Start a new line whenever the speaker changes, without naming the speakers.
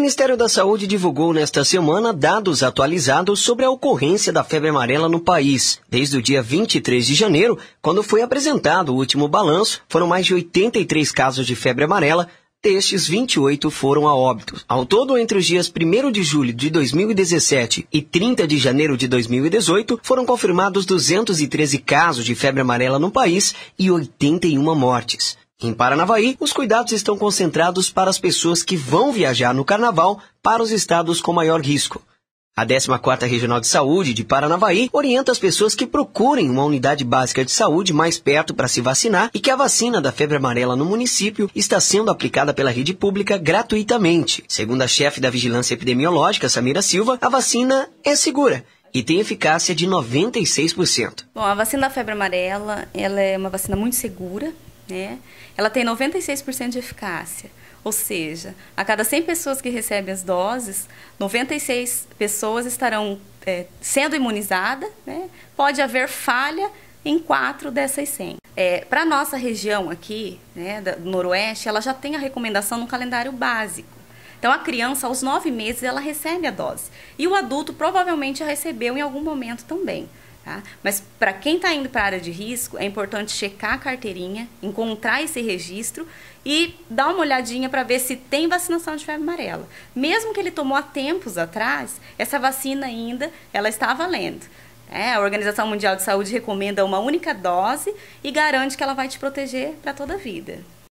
O Ministério da Saúde divulgou nesta semana dados atualizados sobre a ocorrência da febre amarela no país. Desde o dia 23 de janeiro, quando foi apresentado o último balanço, foram mais de 83 casos de febre amarela. Destes, 28 foram a óbito. Ao todo, entre os dias 1 de julho de 2017 e 30 de janeiro de 2018, foram confirmados 213 casos de febre amarela no país e 81 mortes. Em Paranavaí, os cuidados estão concentrados para as pessoas que vão viajar no carnaval para os estados com maior risco. A 14ª Regional de Saúde de Paranavaí orienta as pessoas que procurem uma unidade básica de saúde mais perto para se vacinar e que a vacina da febre amarela no município está sendo aplicada pela rede pública gratuitamente. Segundo a chefe da Vigilância Epidemiológica, Samira Silva, a vacina é segura e tem eficácia de 96%.
Bom, a vacina da febre amarela, ela é uma vacina muito segura, né? Ela tem 96% de eficácia, ou seja, a cada 100 pessoas que recebem as doses, 96 pessoas estarão é, sendo imunizadas, né? Pode haver falha em quatro dessas 100. É, Para nossa região aqui, né, do Noroeste, ela já tem a recomendação no calendário básico. Então, a criança, aos nove meses, ela recebe a dose. E o adulto provavelmente a recebeu em algum momento também. Tá? Mas para quem está indo para a área de risco, é importante checar a carteirinha, encontrar esse registro e dar uma olhadinha para ver se tem vacinação de febre amarela. Mesmo que ele tomou há tempos atrás, essa vacina ainda ela está valendo. É, a Organização Mundial de Saúde recomenda uma única dose e garante que ela vai te proteger para toda a vida.